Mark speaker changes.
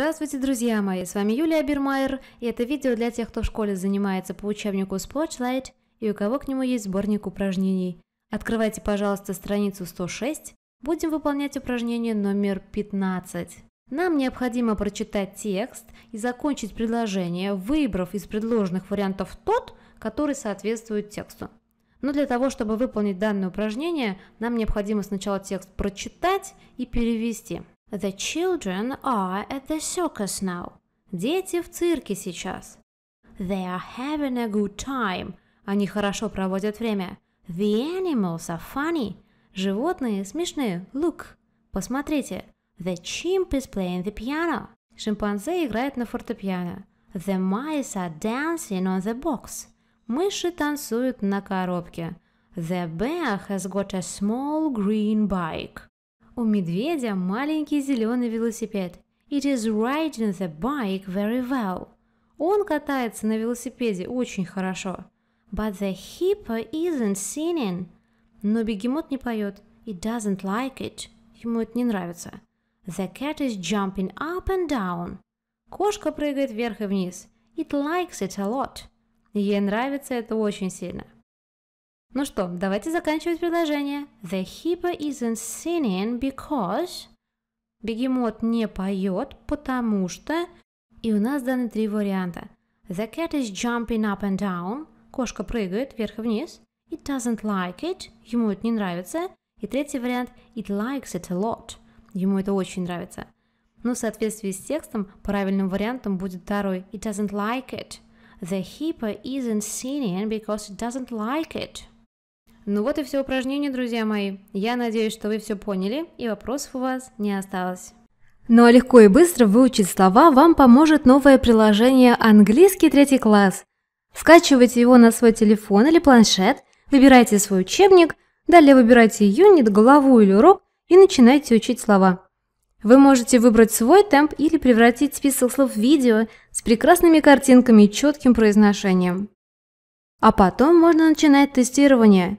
Speaker 1: Здравствуйте, друзья мои! С вами Юлия Бермайер, и это видео для тех, кто в школе занимается по учебнику Spotlight и у кого к нему есть сборник упражнений. Открывайте, пожалуйста, страницу 106. Будем выполнять упражнение номер 15. Нам необходимо прочитать текст и закончить предложение, выбрав из предложенных вариантов тот, который соответствует тексту. Но для того, чтобы выполнить данное упражнение, нам необходимо сначала текст прочитать и перевести. The children are at the circus now. Дети в цирке сейчас. They are having a good time. Они хорошо проводят время. The animals are funny. Животные смешные. Look. Посмотрите. The chimp is playing the piano. Шимпанзе играет на фортепиано. The mice are dancing on the box. Мыши танцуют на коробке. The bear has got a small green bike. У медведя маленький зеленый велосипед. It is riding the bike very well. Он катается на велосипеде очень хорошо. But the hippo isn't singing. Но бегемот не поет. It doesn't like it. Ему это не нравится. The cat is jumping up and down. Кошка прыгает вверх и вниз. It likes it a lot. Ей нравится это очень сильно. Ну что, давайте заканчивать предложение. The hippo isn't singing because... Бегемот не поет, потому что... И у нас даны три варианта. The cat is jumping up and down. Кошка прыгает вверх и вниз. It doesn't like it. Ему это не нравится. И третий вариант. It likes it a lot. Ему это очень нравится. Но ну, в соответствии с текстом правильным вариантом будет второй. It doesn't like it. The hippo isn't singing because it doesn't like it. Ну вот и все упражнения, друзья мои. Я надеюсь, что вы все поняли и вопросов у вас не осталось. Ну а легко и быстро выучить слова вам поможет новое приложение «Английский третий класс». Скачивайте его на свой телефон или планшет, выбирайте свой учебник, далее выбирайте юнит, главу или урок и начинайте учить слова. Вы можете выбрать свой темп или превратить список слов в видео с прекрасными картинками и четким произношением. А потом можно начинать тестирование.